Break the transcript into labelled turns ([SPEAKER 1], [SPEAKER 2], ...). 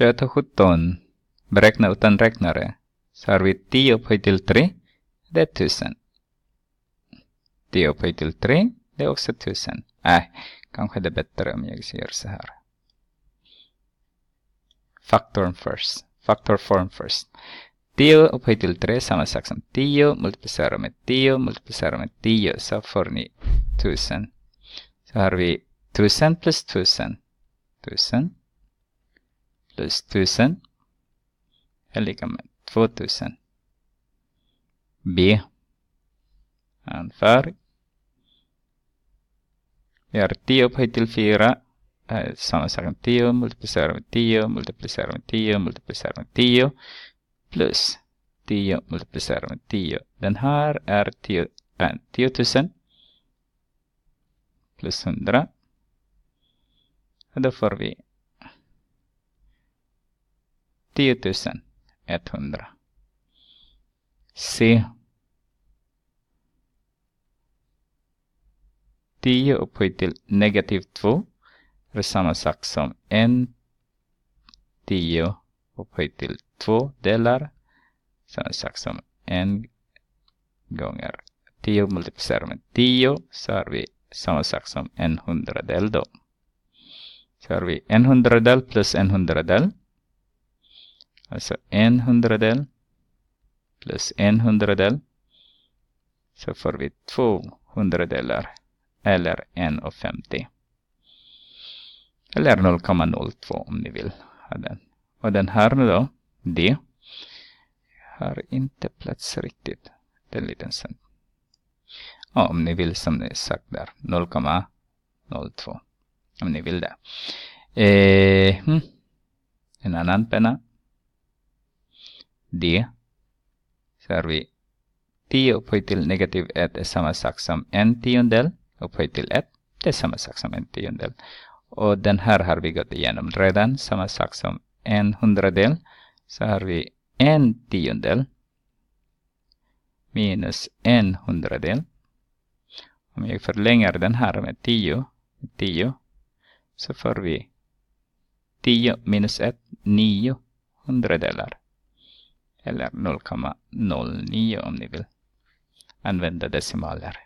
[SPEAKER 1] 1717 Beräkna utan räknare. Så har vi 10 upphöjt till 3. Det är 1000. 10 upphöjt till 3. Det är också 1000. Äh, kanske det är bättre om jag gör så här. Faktorn först. form först. 10 upphöjt till 3 samma sak som 10. Multiplicera med 10. Multiplicera med 10. Så får ni 1000. Så har vi 1000 plus 1000. 1000. Eh, plus 1000 är lika med 2000. B. Anför. Vi har 10 upphöjt till 4. samma sak med 10, multiplicerar med 10, multiplicerar med 10, multiplicerar med 10. Plus 10 multiplicerar med 10. Den här är 10, 000. Plus 100. Och då får vi 10100 C. 10 upphöjt till negativ 2 är samma sak som en 10 upphöjt till 2 delar. Samma sak som en gånger 10 multiplicerar med 10 så har vi samma sak som en hundradel då. Så har vi en hundradel plus en hundradel. Alltså en hundradel plus en hundradel. Så får vi två hundradelar eller 1,50. Eller 0,02 om ni vill ha den. Och den här nu då, D, har inte plats riktigt. Den liten sen. Ja, om ni vill som ni sagt där, 0,02. Om ni vill det. Eh, hmm. en annan penna d. Så har vi 10 upphöjt till negativ 1 är samma sak som en tiondel upphöjt till 1. Det är samma sak som en tiondel. Och den här har vi gått igenom redan. Samma sak som en hundradel. Så har vi en tiondel minus en hundradel. Om jag förlänger den här med 10, 10 så får vi 10 minus 1, 9 hundradelar eller 0,09 om ni vill använda decimaler.